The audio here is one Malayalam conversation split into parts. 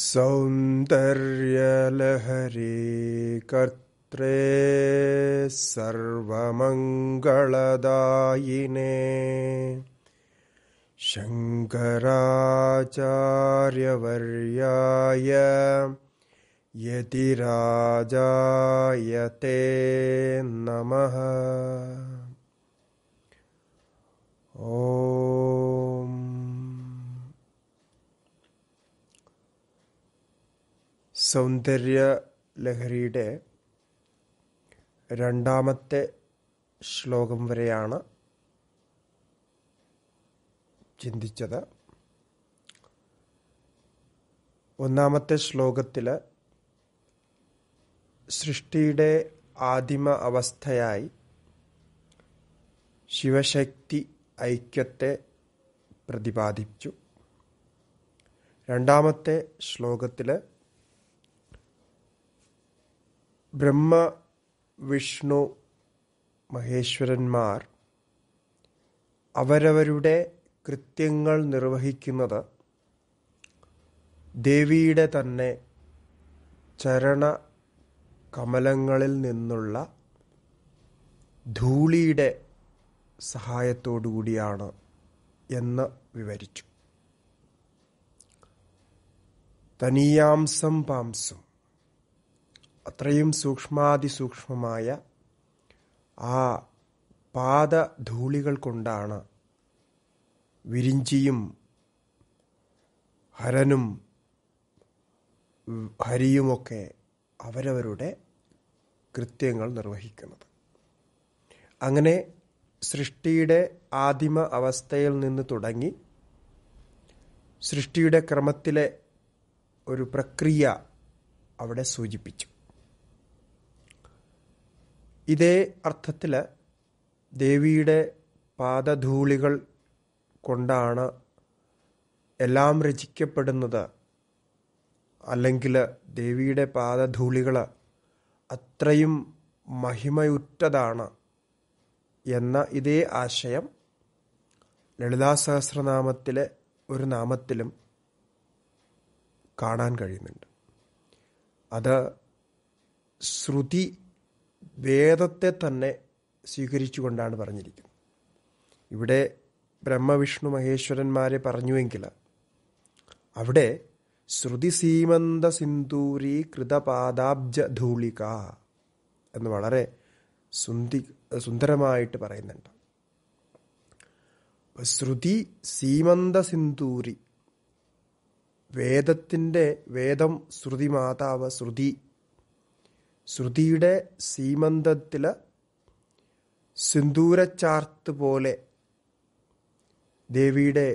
सौन्दर्यलहरी कर्त्रे सर्वमङ्गलदायिने शङ्कराचार्यवर्याय यतिराजायते नमः സൗന്ദര്യ ലഹരിയുടെ രണ്ടാമത്തെ ശ്ലോകം വരെയാണ് ചിന്തിച്ചത് ഒന്നാമത്തെ ശ്ലോകത്തിൽ സൃഷ്ടിയുടെ ആദിമ അവസ്ഥയായി ശിവശക്തി ഐക്യത്തെ പ്രതിപാദിച്ചു രണ്ടാമത്തെ ശ്ലോകത്തിൽ ബ്രഹ്മ വിഷ്ണു മഹേശ്വരന്മാർ അവരവരുടെ കൃത്യങ്ങൾ നിർവഹിക്കുന്നത് ദേവിയുടെ തന്നെ ചരണ കമലങ്ങളിൽ നിന്നുള്ള ധൂളിയുടെ സഹായത്തോടുകൂടിയാണ് എന്ന് വിവരിച്ചു തനിയാംസം പാംസും അത്രയും സൂക്ഷ്മാതിസൂക്ഷ്മമായ ആ പാദധൂളികൾ കൊണ്ടാണ് വിരിഞ്ചിയും ഹരനും ഹരിയുമൊക്കെ അവരവരുടെ കൃത്യങ്ങൾ നിർവഹിക്കുന്നത് അങ്ങനെ സൃഷ്ടിയുടെ ആദിമ അവസ്ഥയിൽ നിന്ന് തുടങ്ങി സൃഷ്ടിയുടെ ക്രമത്തിലെ ഒരു പ്രക്രിയ അവിടെ സൂചിപ്പിച്ചു ഇതേ അർത്ഥത്തിൽ ദേവിയുടെ പാദധൂളികൾ കൊണ്ടാണ് എല്ലാം രചിക്കപ്പെടുന്നത് അല്ലെങ്കിൽ ദേവിയുടെ പാദധൂളികൾ അത്രയും മഹിമയുറ്റതാണ് എന്ന ഇതേ ആശയം ലളിതാ സഹസ്രനാമത്തിലെ ഒരു നാമത്തിലും കാണാൻ കഴിയുന്നുണ്ട് അത് ശ്രുതി വേദത്തെ തന്നെ സ്വീകരിച്ചുകൊണ്ടാണ് പറഞ്ഞിരിക്കുന്നത് ഇവിടെ ബ്രഹ്മവിഷ്ണു മഹേശ്വരന്മാരെ പറഞ്ഞുവെങ്കിൽ അവിടെ ശ്രുതി സീമന്ത സിന്ദൂരി കൃതപാദാബ്ജ ധൂളിക എന്ന് വളരെ സുന്ദി സുന്ദരമായിട്ട് പറയുന്നുണ്ട് ശ്രുതി സീമന്ത സിന്ദൂരി വേദത്തിൻ്റെ വേദം ശ്രുതി മാതാവ് ശ്രുതി ശ്രുതിയുടെ സീമന്തത്തിൽ സിന്ദൂരച്ചാർത്ത് പോലെ ദേവിയുടെ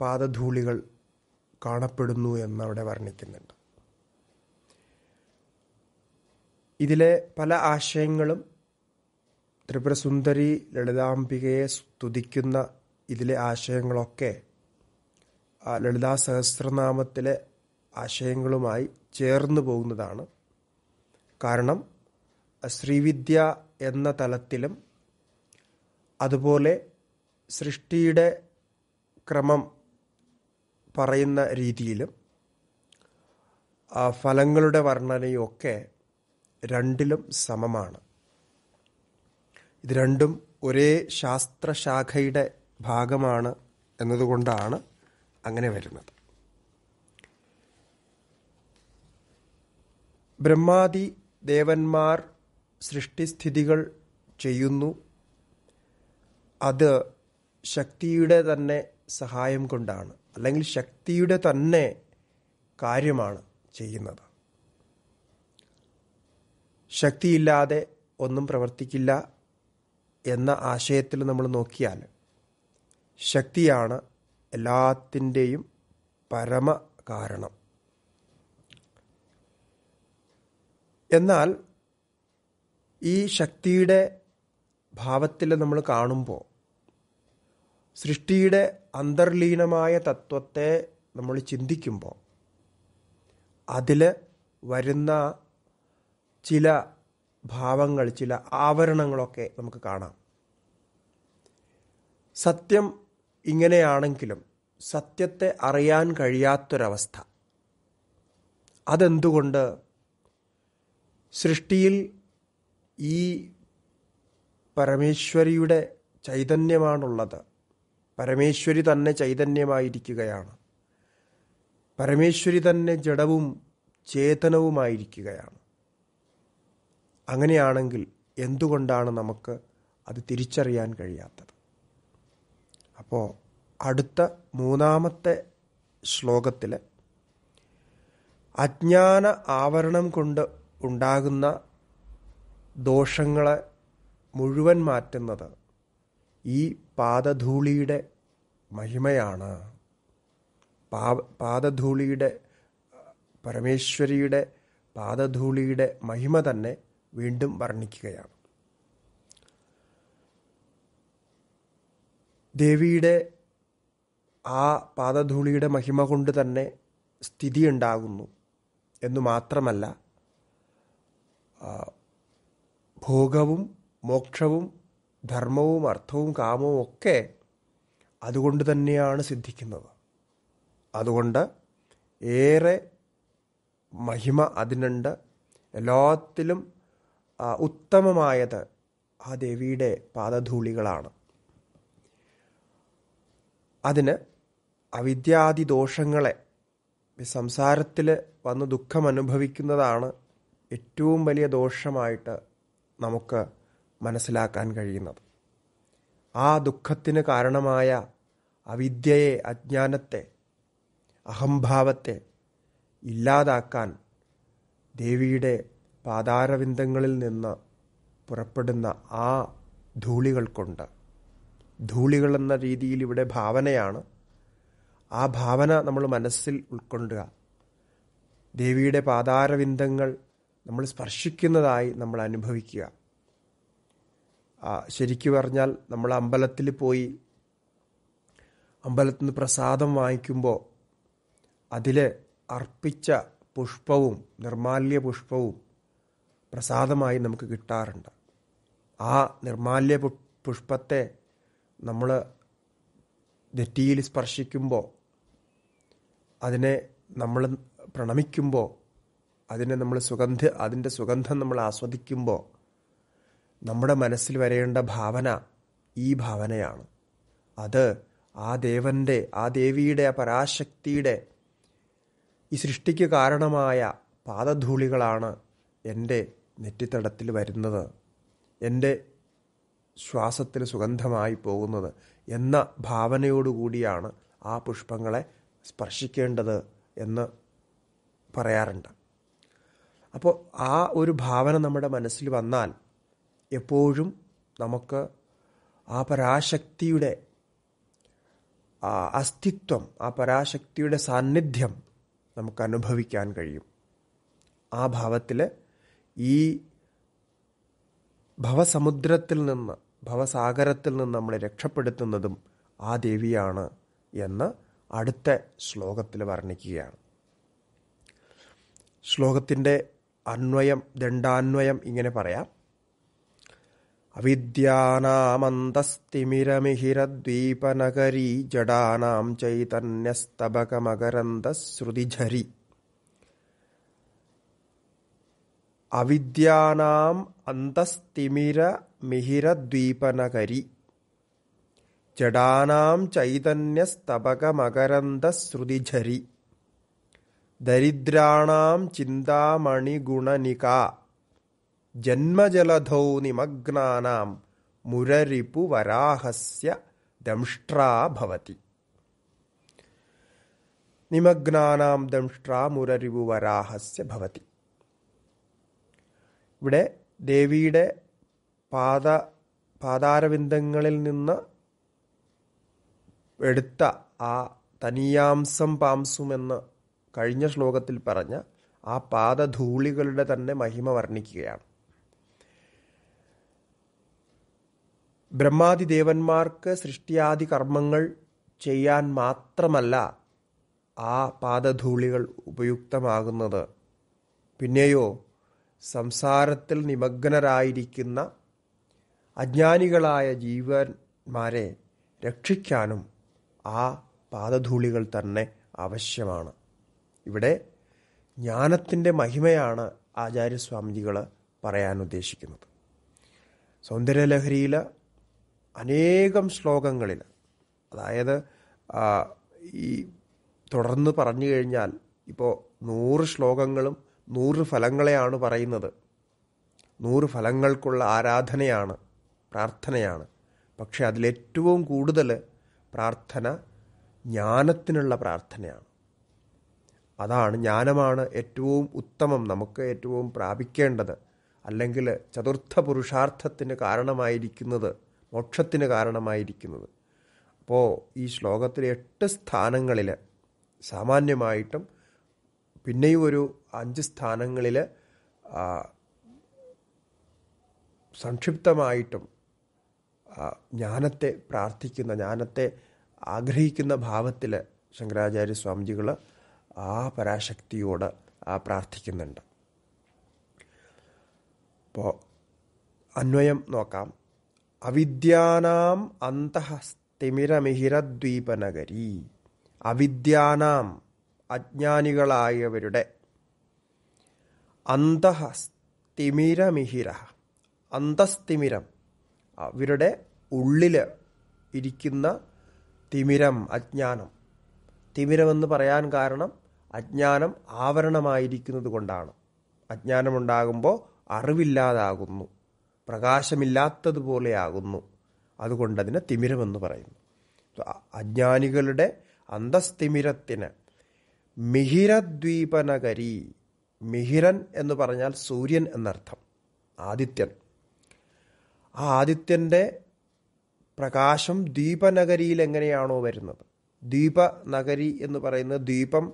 പാദധൂളികൾ കാണപ്പെടുന്നു എന്നവിടെ വർണ്ണിക്കുന്നുണ്ട് ഇതിലെ പല ആശയങ്ങളും ത്രിപുരസുന്ദരി ലളിതാംബികയെ സ്തുതിക്കുന്ന ഇതിലെ ആശയങ്ങളൊക്കെ ലളിതാ സഹസ്രനാമത്തിലെ ആശയങ്ങളുമായി ചേർന്നു പോകുന്നതാണ് കാരണം ശ്രീവിദ്യ എന്ന തലത്തിലും അതുപോലെ സൃഷ്ടിയുടെ ക്രമം പറയുന്ന രീതിയിലും ഫലങ്ങളുടെ വർണ്ണനയുമൊക്കെ രണ്ടിലും സമമാണ് ഇത് രണ്ടും ഒരേ ശാസ്ത്രശാഖയുടെ ഭാഗമാണ് എന്നതുകൊണ്ടാണ് അങ്ങനെ വരുന്നത് ബ്രഹ്മാദി ദേവന്മാർ സൃഷ്ടിസ്ഥിതികൾ ചെയ്യുന്നു അത് ശക്തിയുടെ തന്നെ സഹായം കൊണ്ടാണ് അല്ലെങ്കിൽ ശക്തിയുടെ തന്നെ കാര്യമാണ് ചെയ്യുന്നത് ശക്തിയില്ലാതെ ഒന്നും പ്രവർത്തിക്കില്ല എന്ന ആശയത്തിൽ നമ്മൾ നോക്കിയാൽ ശക്തിയാണ് എല്ലാത്തിൻ്റെയും പരമ കാരണം എന്നാൽ ഈ ശക്തിയുടെ ഭാവത്തിൽ നമ്മൾ കാണുമ്പോൾ സൃഷ്ടിയുടെ അന്തർലീനമായ തത്വത്തെ നമ്മൾ ചിന്തിക്കുമ്പോൾ അതിൽ വരുന്ന ചില ഭാവങ്ങൾ ചില ആവരണങ്ങളൊക്കെ നമുക്ക് കാണാം സത്യം ഇങ്ങനെയാണെങ്കിലും സത്യത്തെ അറിയാൻ കഴിയാത്തൊരവസ്ഥ അതെന്തുകൊണ്ട് സൃഷ്ടിയിൽ ഈ പരമേശ്വരിയുടെ ചൈതന്യമാണുള്ളത് പരമേശ്വരി തന്നെ ചൈതന്യമായിരിക്കുകയാണ് പരമേശ്വരി തന്നെ ജഡവും ചേതനവുമായിരിക്കുകയാണ് അങ്ങനെയാണെങ്കിൽ എന്തുകൊണ്ടാണ് നമുക്ക് അത് തിരിച്ചറിയാൻ കഴിയാത്തത് അപ്പോൾ അടുത്ത മൂന്നാമത്തെ ശ്ലോകത്തിൽ അജ്ഞാന ആവരണം കൊണ്ട് ഉണ്ടാകുന്ന ദോഷങ്ങളെ മുഴുവൻ മാറ്റുന്നത് ഈ പാദധൂളിയുടെ മഹിമയാണ് പാദധൂളിയുടെ പരമേശ്വരിയുടെ പാദധൂളിയുടെ മഹിമ തന്നെ വീണ്ടും വർണ്ണിക്കുകയാണ് ദേവിയുടെ ആ പാദധൂളിയുടെ മഹിമ കൊണ്ട് തന്നെ സ്ഥിതിയുണ്ടാകുന്നു എന്നു മാത്രമല്ല ഭോഗവും മോക്ഷവും ധർമ്മവും അർത്ഥവും കാമവും ഒക്കെ അതുകൊണ്ട് തന്നെയാണ് സിദ്ധിക്കുന്നത് അതുകൊണ്ട് ഏറെ മഹിമ അതിനുണ്ട് എല്ലാത്തിലും ഉത്തമമായത് ആ ദേവിയുടെ പാദധൂളികളാണ് അതിന് അവിദ്യാദി ദോഷങ്ങളെ സംസാരത്തിൽ വന്ന് ദുഃഖം അനുഭവിക്കുന്നതാണ് ഏറ്റവും വലിയ ദോഷമായിട്ട് നമുക്ക് മനസ്സിലാക്കാൻ കഴിയുന്നത് ആ ദുഃഖത്തിന് കാരണമായ അവിദ്യയെ അജ്ഞാനത്തെ അഹംഭാവത്തെ ഇല്ലാതാക്കാൻ ദേവിയുടെ പാതാരവിന്ദങ്ങളിൽ നിന്ന് പുറപ്പെടുന്ന ആ ധൂളികൾ കൊണ്ട് ധൂളികൾ എന്ന രീതിയിൽ ഇവിടെ ഭാവനയാണ് ആ ഭാവന നമ്മൾ മനസ്സിൽ ഉൾക്കൊണ്ടുക ദേവിയുടെ പാതാരവിന്ദങ്ങൾ നമ്മൾ സ്പർശിക്കുന്നതായി നമ്മൾ അനുഭവിക്കുക ശരിക്കു പറഞ്ഞാൽ നമ്മൾ അമ്പലത്തിൽ പോയി അമ്പലത്തിൽ നിന്ന് പ്രസാദം വാങ്ങിക്കുമ്പോൾ അതിൽ അർപ്പിച്ച പുഷ്പവും നിർമാല്യ പുഷ്പവും പ്രസാദമായി നമുക്ക് കിട്ടാറുണ്ട് ആ നിർമാല്യ പുഷ്പത്തെ നമ്മൾ നെറ്റിയിൽ സ്പർശിക്കുമ്പോൾ അതിനെ നമ്മൾ പ്രണമിക്കുമ്പോൾ അതിനെ നമ്മൾ സുഗന്ധ അതിൻ്റെ സുഗന്ധം നമ്മൾ ആസ്വദിക്കുമ്പോൾ നമ്മുടെ മനസ്സിൽ വരേണ്ട ഭാവന ഈ ഭാവനയാണ് അത് ആ ദേവൻ്റെ ആ ദേവിയുടെ ആ പരാശക്തിയുടെ ഈ സൃഷ്ടിക്ക് കാരണമായ പാദധൂളികളാണ് എൻ്റെ നെറ്റിത്തടത്തിൽ വരുന്നത് എൻ്റെ ശ്വാസത്തിൽ സുഗന്ധമായി പോകുന്നത് എന്ന ഭാവനയോടുകൂടിയാണ് ആ പുഷ്പങ്ങളെ സ്പർശിക്കേണ്ടത് എന്ന് പറയാറുണ്ട് അപ്പോൾ ആ ഒരു ഭാവന നമ്മുടെ മനസ്സിൽ വന്നാൽ എപ്പോഴും നമുക്ക് ആ പരാശക്തിയുടെ അസ്തിത്വം ആ പരാശക്തിയുടെ സാന്നിധ്യം നമുക്ക് അനുഭവിക്കാൻ കഴിയും ആ ഭാവത്തിൽ ഈ ഭവസമുദ്രത്തിൽ നിന്ന് ഭവസാഗരത്തിൽ നിന്ന് നമ്മളെ രക്ഷപ്പെടുത്തുന്നതും ആ ദേവിയാണ് എന്ന് അടുത്ത ശ്ലോകത്തിൽ വർണ്ണിക്കുകയാണ് ശ്ലോകത്തിൻ്റെ അന്വയം ദണ്ഡാന്വയം ഇങ്ങനെ പറയാം അവിദ്യാനാമന്തസ്തിമിരമിഹിരദ്വീപനഗരീ ജഡാനാം ചൈതന്യസ്തബകമകരന്തശ്രുതിझരി അവിദ്യാനാം അന്തസ്തിമിര മിഹിരദ്വീപനകരി ജഡാനാം ചൈതന്യസ്തബകമകരന്തശ്രുതിझരി ദരിദ്രാണാം ചിന്താമണിഗുണനിക ജന്മജലധൗ നിമഗ്നാനാം മുരരിപുവരാഹസ്യ ദംഷ്ട്രാഭവതി നിമഗ്നാനാം ദംഷ്ട്രാ വരാഹസ്യ ഭവതി ഇവിടെ ദേവിയുടെ പാദ പാദാരവിന്ദങ്ങളിൽ നിന്ന് എടുത്ത ആ തനിയാംസം പാംസുമെന്ന് കഴിഞ്ഞ ശ്ലോകത്തിൽ പറഞ്ഞ ആ പാദധൂളികളുടെ തന്നെ മഹിമ വർണ്ണിക്കുകയാണ് ബ്രഹ്മാതി ദേവന്മാർക്ക് സൃഷ്ടിയാദി കർമ്മങ്ങൾ ചെയ്യാൻ മാത്രമല്ല ആ പാദധൂളികൾ ഉപയുക്തമാകുന്നത് പിന്നെയോ സംസാരത്തിൽ നിമഗ്നരായിരിക്കുന്ന അജ്ഞാനികളായ ജീവന്മാരെ രക്ഷിക്കാനും ആ പാദധൂളികൾ തന്നെ ആവശ്യമാണ് ഇവിടെ ജ്ഞാനത്തിൻ്റെ മഹിമയാണ് ആചാര്യസ്വാമിജികൾ പറയാൻ ഉദ്ദേശിക്കുന്നത് സൗന്ദര്യലഹരിയിൽ അനേകം ശ്ലോകങ്ങളിൽ അതായത് ഈ തുടർന്ന് പറഞ്ഞു കഴിഞ്ഞാൽ ഇപ്പോൾ നൂറ് ശ്ലോകങ്ങളും നൂറ് ഫലങ്ങളെയാണ് പറയുന്നത് നൂറ് ഫലങ്ങൾക്കുള്ള ആരാധനയാണ് പ്രാർത്ഥനയാണ് പക്ഷേ അതിലേറ്റവും കൂടുതൽ പ്രാർത്ഥന ജ്ഞാനത്തിനുള്ള പ്രാർത്ഥനയാണ് അതാണ് ജ്ഞാനമാണ് ഏറ്റവും ഉത്തമം നമുക്ക് ഏറ്റവും പ്രാപിക്കേണ്ടത് അല്ലെങ്കിൽ ചതുർത്ഥ പുരുഷാർത്ഥത്തിന് കാരണമായിരിക്കുന്നത് മോക്ഷത്തിന് കാരണമായിരിക്കുന്നത് അപ്പോൾ ഈ ശ്ലോകത്തിലെ എട്ട് സ്ഥാനങ്ങളിൽ സാമാന്യമായിട്ടും പിന്നെയും ഒരു അഞ്ച് സ്ഥാനങ്ങളിൽ സംക്ഷിപ്തമായിട്ടും ജ്ഞാനത്തെ പ്രാർത്ഥിക്കുന്ന ജ്ഞാനത്തെ ആഗ്രഹിക്കുന്ന ഭാവത്തിൽ ശങ്കരാചാര്യ സ്വാമിജികൾ ആ പരാശക്തിയോട് ആ പ്രാർത്ഥിക്കുന്നുണ്ട് അപ്പോൾ അന്വയം നോക്കാം അവിദ്യാനാം അന്തഹസ്തിമിരമിഹിരദ്വീപനഗരി അവിദ്യാനാം അജ്ഞാനികളായവരുടെ അന്തഹസ്തിമിരമിഹിര അന്തസ്തിമിരം അവരുടെ ഉള്ളിൽ ഇരിക്കുന്ന തിമിരം അജ്ഞാനം തിമിരമെന്ന് പറയാൻ കാരണം അജ്ഞാനം ആവരണമായിരിക്കുന്നത് കൊണ്ടാണ് അജ്ഞാനമുണ്ടാകുമ്പോൾ അറിവില്ലാതാകുന്നു പ്രകാശമില്ലാത്തതുപോലെയാകുന്നു അതുകൊണ്ട് അതിനെ തിമിരമെന്ന് പറയുന്നു അജ്ഞാനികളുടെ അന്തസ്തിമിരത്തിന് മിഹിരദ്വീപനകരി മിഹിരൻ എന്ന് പറഞ്ഞാൽ സൂര്യൻ എന്നർത്ഥം ആദിത്യൻ ആ ആദിത്യൻ്റെ പ്രകാശം ദ്വീപനഗരിയിൽ എങ്ങനെയാണോ വരുന്നത് ദ്വീപനഗരി എന്ന് പറയുന്നത് ദ്വീപം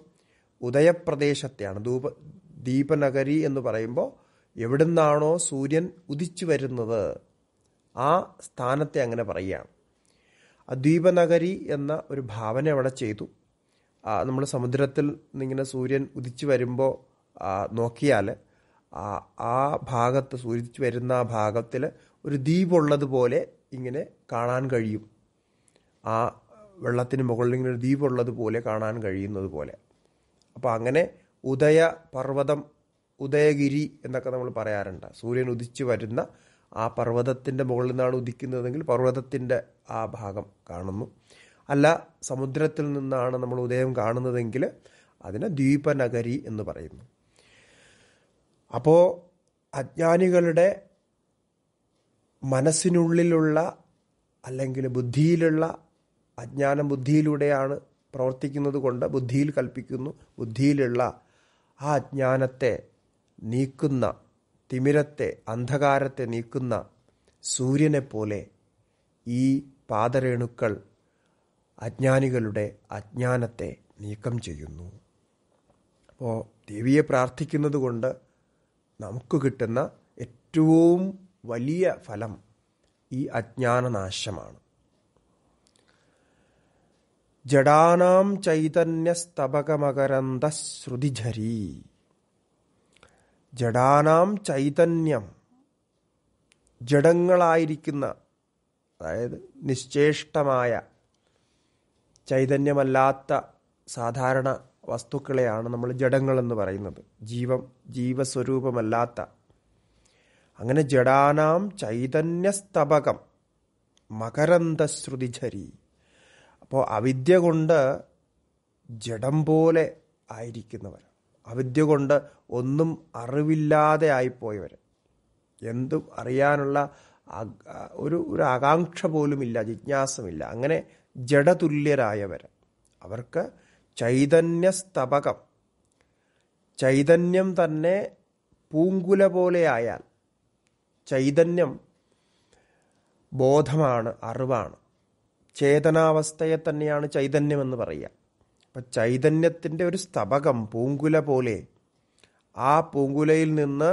ഉദയപ്രദേശത്തെയാണ് ദൂപ ദീപനഗരി എന്ന് പറയുമ്പോൾ എവിടുന്നാണോ സൂര്യൻ ഉദിച്ചു വരുന്നത് ആ സ്ഥാനത്തെ അങ്ങനെ പറയുകയാണ് ആ ദ്വീപനഗരി എന്ന ഒരു ഭാവന അവിടെ ചെയ്തു നമ്മൾ സമുദ്രത്തിൽ നിന്നിങ്ങനെ സൂര്യൻ ഉദിച്ചു വരുമ്പോൾ നോക്കിയാൽ ആ ഭാഗത്ത് സൂര്യച്ച് വരുന്ന ആ ഭാഗത്തിൽ ഒരു ദ്വീപുള്ളതുപോലെ ഇങ്ങനെ കാണാൻ കഴിയും ആ വെള്ളത്തിന് മുകളിൽ ഇങ്ങനെ ഒരു ദ്വീപുള്ളതുപോലെ കാണാൻ കഴിയുന്നത് പോലെ അപ്പോൾ അങ്ങനെ ഉദയ പർവ്വതം ഉദയഗിരി എന്നൊക്കെ നമ്മൾ പറയാറുണ്ട് സൂര്യൻ ഉദിച്ചു വരുന്ന ആ പർവ്വതത്തിൻ്റെ മുകളിൽ നിന്നാണ് ഉദിക്കുന്നതെങ്കിൽ പർവ്വതത്തിൻ്റെ ആ ഭാഗം കാണുന്നു അല്ല സമുദ്രത്തിൽ നിന്നാണ് നമ്മൾ ഉദയം കാണുന്നതെങ്കിൽ അതിനെ ദ്വീപനഗരി എന്ന് പറയുന്നു അപ്പോൾ അജ്ഞാനികളുടെ മനസ്സിനുള്ളിലുള്ള അല്ലെങ്കിൽ ബുദ്ധിയിലുള്ള അജ്ഞാന ബുദ്ധിയിലൂടെയാണ് പ്രവർത്തിക്കുന്നത് കൊണ്ട് ബുദ്ധിയിൽ കൽപ്പിക്കുന്നു ബുദ്ധിയിലുള്ള ആ അജ്ഞാനത്തെ നീക്കുന്ന തിമിരത്തെ അന്ധകാരത്തെ നീക്കുന്ന സൂര്യനെ പോലെ ഈ പാതരേണുക്കൾ അജ്ഞാനികളുടെ അജ്ഞാനത്തെ നീക്കം ചെയ്യുന്നു അപ്പോൾ ദേവിയെ പ്രാർത്ഥിക്കുന്നത് കൊണ്ട് നമുക്ക് കിട്ടുന്ന ഏറ്റവും വലിയ ഫലം ഈ അജ്ഞാനനാശമാണ് ജഡാനാം ചൈതന്യസ്തപകമകരന്തശ്രുതിധരി ജഡാനാം ചൈതന്യം ജഡങ്ങളായിരിക്കുന്ന അതായത് നിശ്ചേഷ്ടമായ ചൈതന്യമല്ലാത്ത സാധാരണ വസ്തുക്കളെയാണ് നമ്മൾ ജഡങ്ങളെന്ന് പറയുന്നത് ജീവം ജീവസ്വരൂപമല്ലാത്ത അങ്ങനെ ജഡാനാം ചൈതന്യസ്തപകം മകരന്തശ്രുതിധരി അപ്പോൾ അവിദ്യ കൊണ്ട് ജഡം പോലെ ആയിരിക്കുന്നവർ അവിദ്യ കൊണ്ട് ഒന്നും അറിവില്ലാതെ ആയിപ്പോയവർ എന്തും അറിയാനുള്ള ഒരു ഒരു ആകാംക്ഷ പോലുമില്ല ജിജ്ഞാസമില്ല അങ്ങനെ ജഡതുല്യരായവർ അവർക്ക് ചൈതന്യസ്തപകം ചൈതന്യം തന്നെ പൂങ്കുല പോലെയായാൽ ചൈതന്യം ബോധമാണ് അറിവാണ് ചേതനാവസ്ഥയെ തന്നെയാണ് ചൈതന്യമെന്ന് പറയുക അപ്പം ചൈതന്യത്തിൻ്റെ ഒരു സ്തബകം പൂങ്കുല പോലെ ആ പൂങ്കുലയിൽ നിന്ന്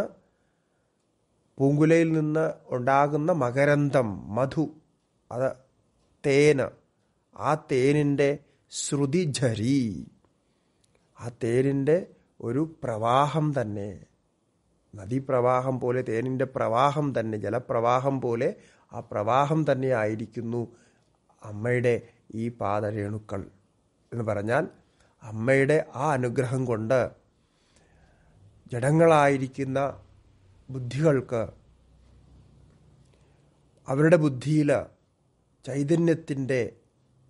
പൂങ്കുലയിൽ നിന്ന് ഉണ്ടാകുന്ന മകരന്തം മധു അത് തേന് ആ തേനിൻ്റെ ശ്രുതിഝരി ആ തേനിൻ്റെ ഒരു പ്രവാഹം തന്നെ നദീപ്രവാഹം പോലെ തേനിൻ്റെ പ്രവാഹം തന്നെ ജലപ്രവാഹം പോലെ ആ പ്രവാഹം തന്നെ ആയിരിക്കുന്നു അമ്മയുടെ ഈ പാതരേണുക്കൾ എന്ന് പറഞ്ഞാൽ അമ്മയുടെ ആ അനുഗ്രഹം കൊണ്ട് ജഡങ്ങളായിരിക്കുന്ന ബുദ്ധികൾക്ക് അവരുടെ ബുദ്ധിയിൽ ചൈതന്യത്തിൻ്റെ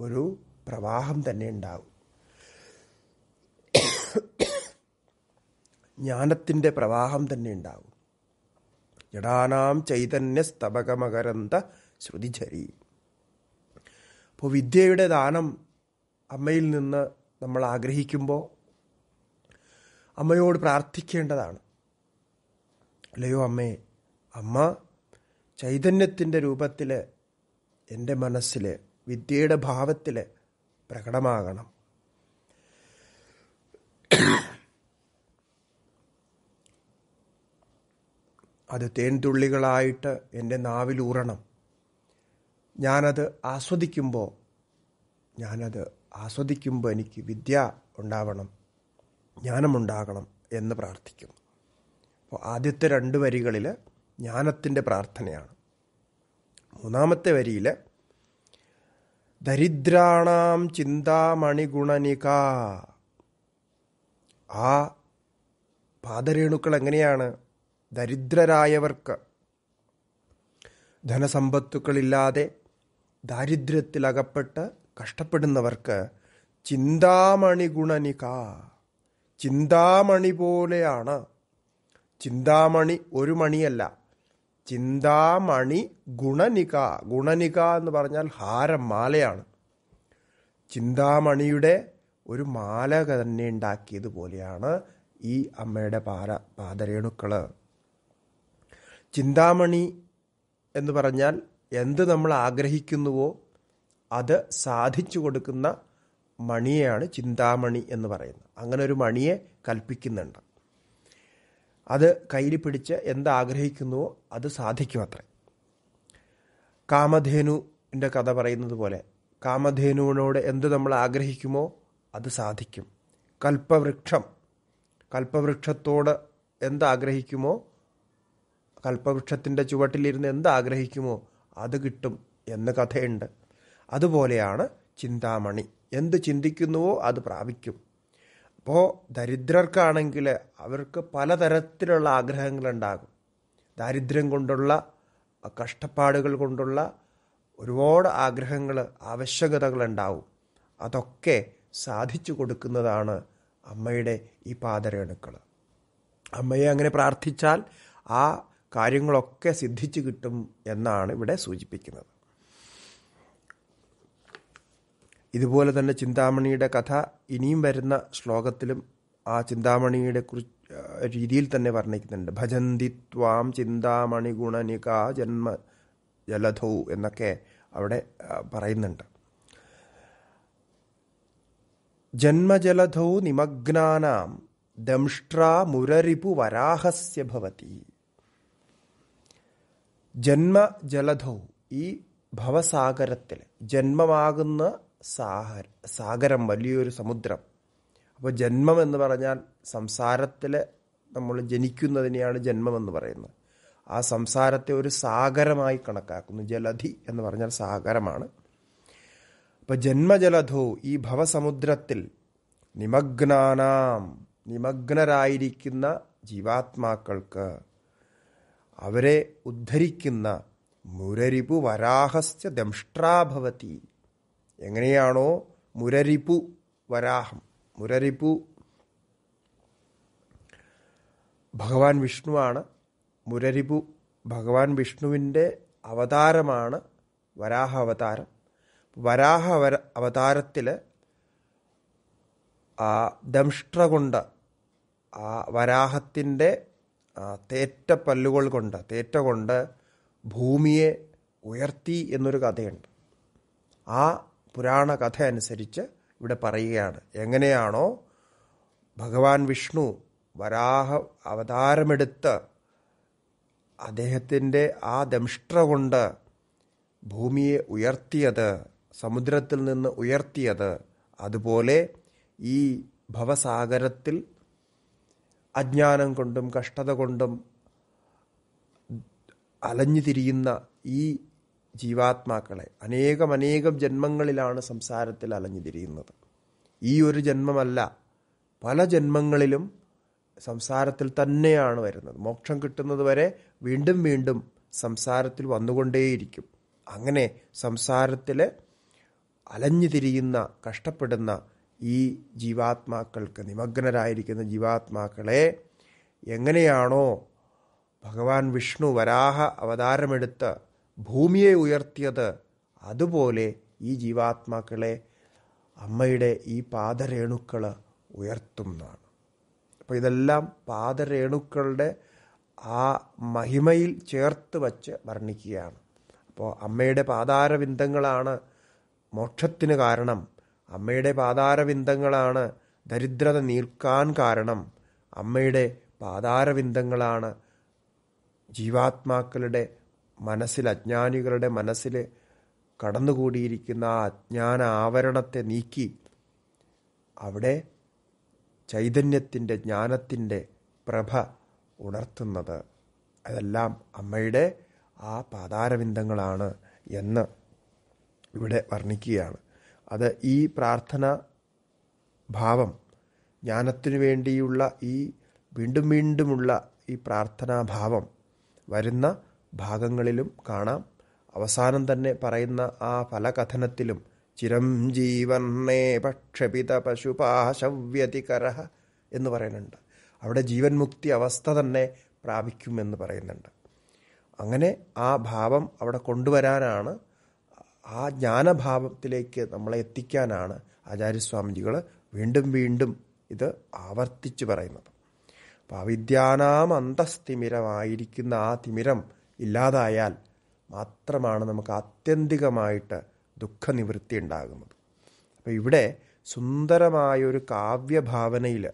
ഒരു പ്രവാഹം തന്നെ ഉണ്ടാവും ജ്ഞാനത്തിൻ്റെ പ്രവാഹം തന്നെ ഉണ്ടാവും ജഡാനാം ചൈതന്യ സ്തപകമകരന്ത ശ്രുതിചരി അപ്പോൾ വിദ്യയുടെ ദാനം അമ്മയിൽ നിന്ന് നമ്മൾ ആഗ്രഹിക്കുമ്പോൾ അമ്മയോട് പ്രാർത്ഥിക്കേണ്ടതാണ് അല്ലയോ അമ്മേ അമ്മ ചൈതന്യത്തിൻ്റെ രൂപത്തിൽ എൻ്റെ മനസ്സിൽ വിദ്യയുടെ ഭാവത്തിൽ പ്രകടമാകണം അത് തേൻതുള്ളികളായിട്ട് എൻ്റെ നാവിലൂറണം ഞാനത് ആസ്വദിക്കുമ്പോൾ ഞാനത് ആസ്വദിക്കുമ്പോൾ എനിക്ക് വിദ്യ ഉണ്ടാവണം ജ്ഞാനമുണ്ടാകണം എന്ന് പ്രാർത്ഥിക്കുന്നു അപ്പോൾ ആദ്യത്തെ രണ്ട് വരികളിൽ ജ്ഞാനത്തിൻ്റെ പ്രാർത്ഥനയാണ് മൂന്നാമത്തെ വരിയിൽ ദരിദ്രാണാം ചിന്താമണിഗുണനിക ആ പാദരേണുക്കൾ എങ്ങനെയാണ് ദരിദ്രരായവർക്ക് ധനസമ്പത്തുക്കളില്ലാതെ ദാരിദ്ര്യത്തിലകപ്പെട്ട് കഷ്ടപ്പെടുന്നവർക്ക് ചിന്താമണി ഗുണനിക ചിന്താമണി പോലെയാണ് ചിന്താമണി ഒരു മണിയല്ല ചിന്താമണി ഗുണനിക ഗുണനിക എന്ന് പറഞ്ഞാൽ ഹാരം മാലയാണ് ചിന്താമണിയുടെ ഒരു മാല തന്നെ ഉണ്ടാക്കിയതുപോലെയാണ് ഈ അമ്മയുടെ പാര പാദരേണുക്കൾ ചിന്താമണി എന്ന് പറഞ്ഞാൽ എന്ത് നമ്മൾ ആഗ്രഹിക്കുന്നുവോ അത് സാധിച്ചു കൊടുക്കുന്ന മണിയെയാണ് ചിന്താമണി എന്ന് പറയുന്നത് അങ്ങനെ ഒരു മണിയെ കൽപ്പിക്കുന്നുണ്ട് അത് കയ്യിൽ പിടിച്ച് എന്താഗ്രഹിക്കുന്നുവോ അത് സാധിക്കും അത്രേ കാമധേനുവിൻ്റെ കഥ പറയുന്നത് പോലെ കാമധേനുവിനോട് എന്ത് നമ്മൾ ആഗ്രഹിക്കുമോ അത് സാധിക്കും കൽപ്പവൃക്ഷം കൽപ്പവൃക്ഷത്തോട് എന്താഗ്രഹിക്കുമോ കൽപ്പവൃക്ഷത്തിൻ്റെ ചുവട്ടിലിരുന്ന് എന്താഗ്രഹിക്കുമോ അത് കിട്ടും എന്ന കഥയുണ്ട് അതുപോലെയാണ് ചിന്താമണി എന്ത് ചിന്തിക്കുന്നുവോ അത് പ്രാപിക്കും അപ്പോൾ ദരിദ്രർക്കാണെങ്കിൽ അവർക്ക് പലതരത്തിലുള്ള ആഗ്രഹങ്ങളുണ്ടാകും ദാരിദ്ര്യം കൊണ്ടുള്ള കഷ്ടപ്പാടുകൾ കൊണ്ടുള്ള ഒരുപാട് ആഗ്രഹങ്ങൾ ആവശ്യകതകളുണ്ടാവും അതൊക്കെ സാധിച്ചു കൊടുക്കുന്നതാണ് അമ്മയുടെ ഈ പാതരേണുക്കൾ അമ്മയെ അങ്ങനെ പ്രാർത്ഥിച്ചാൽ ആ കാര്യങ്ങളൊക്കെ സിദ്ധിച്ചു കിട്ടും എന്നാണ് ഇവിടെ സൂചിപ്പിക്കുന്നത് ഇതുപോലെ തന്നെ ചിന്താമണിയുടെ കഥ ഇനിയും വരുന്ന ശ്ലോകത്തിലും ആ ചിന്താമണിയുടെ കുറി രീതിയിൽ തന്നെ വർണ്ണിക്കുന്നുണ്ട് ഭജന്തി ത്വാം ചിന്താമണി ഗുണനിക ജന്മ ജലധൗ എന്നൊക്കെ അവിടെ പറയുന്നുണ്ട് ജന്മജലധൗ നിമഗ്നാനാം ദംഷ്ട്രാ മുരരിപു വരാഹസ്യ ഭവതി ജന്മ ജലധവും ഈ ഭവസാഗരത്തിൽ ജന്മമാകുന്ന സാഹര സാഗരം വലിയൊരു സമുദ്രം അപ്പോൾ ജന്മം എന്ന് പറഞ്ഞാൽ സംസാരത്തിൽ നമ്മൾ ജനിക്കുന്നതിനെയാണ് ജന്മം എന്ന് പറയുന്നത് ആ സംസാരത്തെ ഒരു സാഗരമായി കണക്കാക്കുന്നു ജലധി എന്ന് പറഞ്ഞാൽ സാഗരമാണ് അപ്പം ജന്മജലധോ ഈ ഭവസമുദ്രത്തിൽ നിമഗ്നാനാം നിമഗ്നരായിരിക്കുന്ന ജീവാത്മാക്കൾക്ക് അവരെ ഉദ്ധരിക്കുന്ന മുരരിപു വരാഹസ്യ ദംഷ്ട്രാഭവതി എങ്ങനെയാണോ മുരരിപു വരാഹം മുരരിപു ഭഗവാൻ വിഷ്ണുവാണ് മുരരിപു ഭഗവാൻ വിഷ്ണുവിൻ്റെ അവതാരമാണ് വരാഹ അവതാരം വരാഹ അവതാരത്തിൽ ആ ദംഷ്ട്ര കൊണ്ട് ആ വരാഹത്തിൻ്റെ തേറ്റ പല്ലുകൾ കൊണ്ട് തേറ്റ കൊണ്ട് ഭൂമിയെ ഉയർത്തി എന്നൊരു കഥയുണ്ട് ആ പുരാണ കഥ അനുസരിച്ച് ഇവിടെ പറയുകയാണ് എങ്ങനെയാണോ ഭഗവാൻ വിഷ്ണു വരാഹ അവതാരമെടുത്ത് അദ്ദേഹത്തിൻ്റെ ആ ദംഷ്ട്ര കൊണ്ട് ഭൂമിയെ ഉയർത്തിയത് സമുദ്രത്തിൽ നിന്ന് ഉയർത്തിയത് അതുപോലെ ഈ ഭവസാഗരത്തിൽ അജ്ഞാനം കൊണ്ടും കഷ്ടത കൊണ്ടും അലഞ്ഞു തിരിയുന്ന ഈ ജീവാത്മാക്കളെ അനേകമനേകം ജന്മങ്ങളിലാണ് സംസാരത്തിൽ അലഞ്ഞു തിരിയുന്നത് ഈ ഒരു ജന്മമല്ല പല ജന്മങ്ങളിലും സംസാരത്തിൽ തന്നെയാണ് വരുന്നത് മോക്ഷം കിട്ടുന്നത് വരെ വീണ്ടും വീണ്ടും സംസാരത്തിൽ വന്നുകൊണ്ടേയിരിക്കും അങ്ങനെ സംസാരത്തിൽ അലഞ്ഞു തിരിയുന്ന കഷ്ടപ്പെടുന്ന ഈ ജീവാത്മാക്കൾക്ക് നിമഗ്നരായിരിക്കുന്ന ജീവാത്മാക്കളെ എങ്ങനെയാണോ ഭഗവാൻ വിഷ്ണു വരാഹ അവതാരമെടുത്ത് ഭൂമിയെ ഉയർത്തിയത് അതുപോലെ ഈ ജീവാത്മാക്കളെ അമ്മയുടെ ഈ പാദരേണുക്കൾ ഉയർത്തുന്നതാണ് അപ്പോൾ ഇതെല്ലാം പാദരേണുക്കളുടെ ആ മഹിമയിൽ ചേർത്ത് വച്ച് വർണ്ണിക്കുകയാണ് അപ്പോൾ അമ്മയുടെ പാതാരവിന്ദങ്ങളാണ് മോക്ഷത്തിന് കാരണം അമ്മയുടെ പാതാരവിന്ദങ്ങളാണ് ദരിദ്രത നീർക്കാൻ കാരണം അമ്മയുടെ പാതാരവിന്ദങ്ങളാണ് ജീവാത്മാക്കളുടെ മനസ്സിൽ അജ്ഞാനികളുടെ മനസ്സിൽ കടന്നുകൂടിയിരിക്കുന്ന ആ അജ്ഞാന ആവരണത്തെ നീക്കി അവിടെ ചൈതന്യത്തിൻ്റെ ജ്ഞാനത്തിൻ്റെ പ്രഭ ഉണർത്തുന്നത് അതെല്ലാം അമ്മയുടെ ആ പാതാരവിന്ദങ്ങളാണ് എന്ന് ഇവിടെ വർണ്ണിക്കുകയാണ് അത് ഈ പ്രാർത്ഥന ഭാവം ജ്ഞാനത്തിനു വേണ്ടിയുള്ള ഈ വീണ്ടും വീണ്ടുമുള്ള ഈ പ്രാർത്ഥനാഭാവം വരുന്ന ഭാഗങ്ങളിലും കാണാം അവസാനം തന്നെ പറയുന്ന ആ ചിരം ചിരഞ്ജീവന്നേ പക്ഷപിത പശുപാശവ്യതികര എന്ന് പറയുന്നുണ്ട് അവിടെ ജീവൻ മുക്തി അവസ്ഥ തന്നെ പ്രാപിക്കുമെന്ന് പറയുന്നുണ്ട് അങ്ങനെ ആ ഭാവം അവിടെ കൊണ്ടുവരാനാണ് ആ ജ്ഞാനഭാവത്തിലേക്ക് നമ്മളെ എത്തിക്കാനാണ് ആചാര്യസ്വാമിജികൾ വീണ്ടും വീണ്ടും ഇത് ആവർത്തിച്ച് പറയുന്നത് അപ്പോൾ അവിദ്യാനാം അന്തസ്തിമിരമായിരിക്കുന്ന ആ തിമിരം ഇല്ലാതായാൽ മാത്രമാണ് നമുക്ക് ആത്യന്തികമായിട്ട് ദുഃഖനിവൃത്തി ഉണ്ടാകുന്നത് അപ്പോൾ ഇവിടെ സുന്ദരമായൊരു കാവ്യഭാവനയിൽ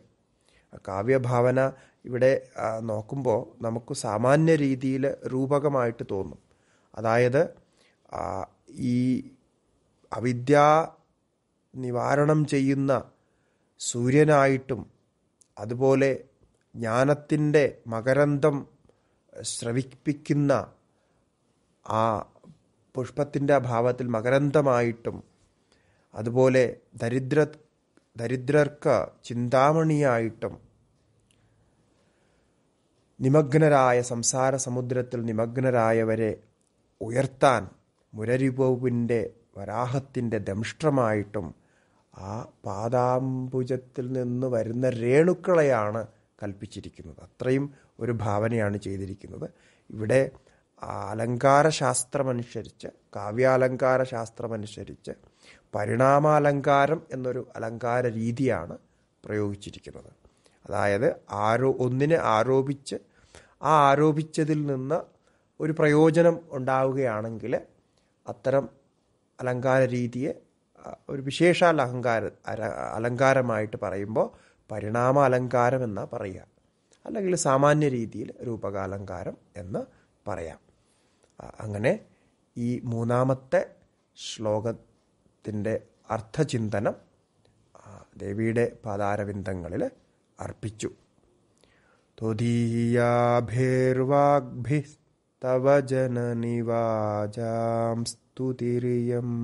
കാവ്യഭാവന ഇവിടെ നോക്കുമ്പോൾ നമുക്ക് സാമാന്യ രീതിയിൽ രൂപകമായിട്ട് തോന്നും അതായത് ഈ അവിദ്യ നിവാരണം ചെയ്യുന്ന സൂര്യനായിട്ടും അതുപോലെ ജ്ഞാനത്തിൻ്റെ മകരന്തം ശ്രവിപ്പിക്കുന്ന ആ പുഷ്പത്തിൻ്റെ അഭാവത്തിൽ മകരന്തമായിട്ടും അതുപോലെ ദരിദ്ര ദരിദ്രർക്ക് ചിന്താമണിയായിട്ടും നിമഗ്നരായ സംസാര സമുദ്രത്തിൽ നിമഗ്നരായവരെ ഉയർത്താൻ മുരരിപോവിൻ്റെ വരാഹത്തിൻ്റെ ദംഷ്ട്രമായിട്ടും ആ പാദാംബുജത്തിൽ നിന്ന് വരുന്ന രേണുക്കളെയാണ് കൽപ്പിച്ചിരിക്കുന്നത് അത്രയും ഒരു ഭാവനയാണ് ചെയ്തിരിക്കുന്നത് ഇവിടെ അലങ്കാരശാസ്ത്രമനുസരിച്ച് കാവ്യാലങ്കാര ശാസ്ത്രമനുസരിച്ച് പരിണാമാലങ്കാരം എന്നൊരു അലങ്കാര രീതിയാണ് പ്രയോഗിച്ചിരിക്കുന്നത് അതായത് ആരോ ഒന്നിനെ ആരോപിച്ച് ആ ആരോപിച്ചതിൽ നിന്ന് ഒരു പ്രയോജനം ഉണ്ടാവുകയാണെങ്കിൽ അത്തരം അലങ്കാര രീതിയെ ഒരു വിശേഷാൽ അഹങ്കാര അലങ്കാരമായിട്ട് പറയുമ്പോൾ പരിണാമ അലങ്കാരം എന്നാ പറയുക അല്ലെങ്കിൽ സാമാന്യ രീതിയിൽ രൂപകാലങ്കാരം എന്ന് പറയാം അങ്ങനെ ഈ മൂന്നാമത്തെ ശ്ലോകത്തിൻ്റെ അർത്ഥചിന്തനം ദേവിയുടെ പാതാരവിന്ദങ്ങളിൽ അർപ്പിച്ചു ത്വദീയാഭിർവാഗ്ഭിസ് तव जननिवाजां स्तुतिरियम्